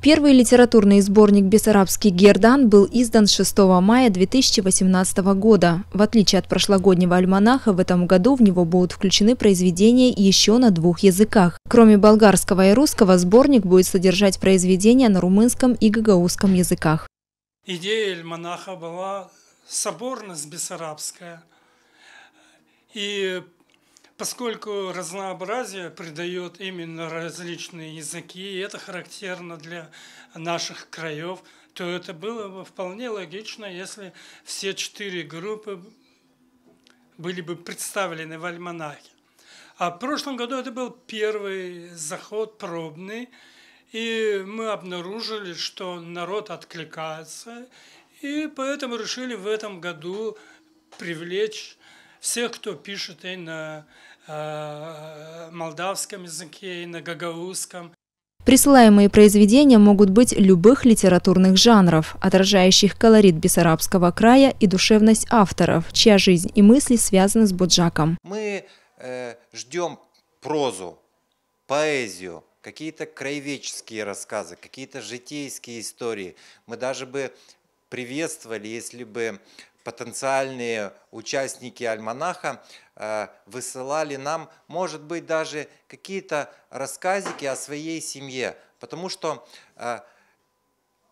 Первый литературный сборник «Бессарабский Гердан» был издан 6 мая 2018 года. В отличие от прошлогоднего альманаха, в этом году в него будут включены произведения еще на двух языках. Кроме болгарского и русского, сборник будет содержать произведения на румынском и гагаузском языках. Идея альманаха была соборность бессарабская. И поскольку разнообразие придает именно различные языки, и это характерно для наших краев, то это было бы вполне логично, если все четыре группы были бы представлены в альманахе. А в прошлом году это был первый заход пробный, и мы обнаружили, что народ откликается, и поэтому решили в этом году привлечь всех, кто пишет и на Э, молдавском языке и на гагаузском. Присылаемые произведения могут быть любых литературных жанров, отражающих колорит Бессарабского края и душевность авторов, чья жизнь и мысли связаны с Буджаком. Мы э, ждем прозу, поэзию, какие-то краеведческие рассказы, какие-то житейские истории. Мы даже бы приветствовали, если бы потенциальные участники альманаха э, высылали нам, может быть, даже какие-то рассказики о своей семье, потому что э,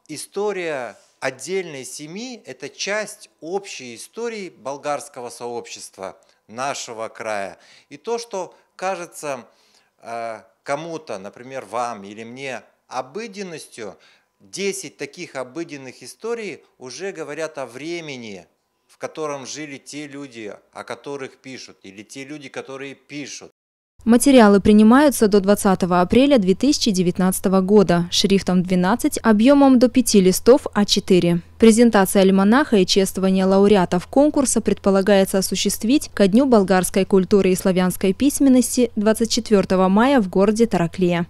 история отдельной семьи – это часть общей истории болгарского сообщества нашего края. И то, что кажется э, кому-то, например, вам или мне, обыденностью, 10 таких обыденных историй уже говорят о времени, в котором жили те люди, о которых пишут, или те люди, которые пишут. Материалы принимаются до 20 апреля 2019 года шрифтом 12, объемом до 5 листов А4. Презентация альманаха и чествование лауреатов конкурса предполагается осуществить ко Дню болгарской культуры и славянской письменности 24 мая в городе Тараклия.